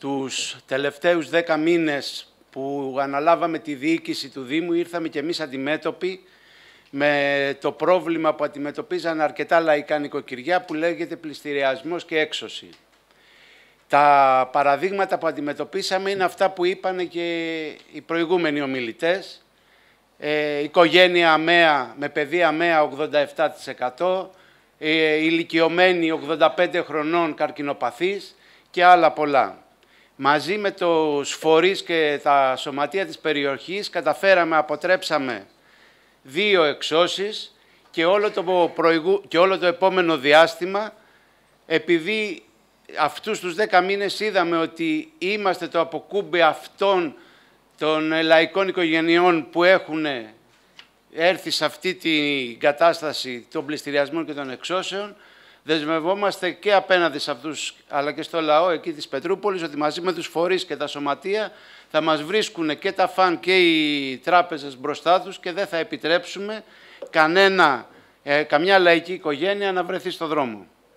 Τους τελευταίους δέκα μήνες που αναλάβαμε τη διοίκηση του Δήμου ήρθαμε και εμείς αντιμέτωποι με το πρόβλημα που αντιμετωπίζαν αρκετά λαϊκά νοικοκυριά που λέγεται πληστηριασμός και έξωση. Τα παραδείγματα που αντιμετωπίσαμε είναι αυτά που είπαν και οι προηγούμενοι ομιλητές. Ε, οικογένεια αμαία, με παιδί αμαία 87%, ε, ηλικιωμένοι 85 χρονών καρκινοπαθής και άλλα πολλά μαζί με τους φορείς και τα σωματεία της περιοχής καταφέραμε, αποτρέψαμε δύο εξώσεις και όλο το, προηγου... και όλο το επόμενο διάστημα, επειδή αυτούς τους δέκα μήνες είδαμε ότι είμαστε το αποκούμπι αυτών των λαϊκών οικογενειών που έχουν έρθει σε αυτή την κατάσταση των πληστηριασμών και των εξώσεων, δεσμευόμαστε και απέναντι σε αυτούς, αλλά και στο λαό εκεί της Πετρούπολης, ότι μαζί με τους φορείς και τα σωματεία θα μας βρίσκουν και τα φαν και οι τράπεζες μπροστά τους, και δεν θα επιτρέψουμε κανένα, ε, καμιά λαϊκή οικογένεια να βρεθεί στο δρόμο.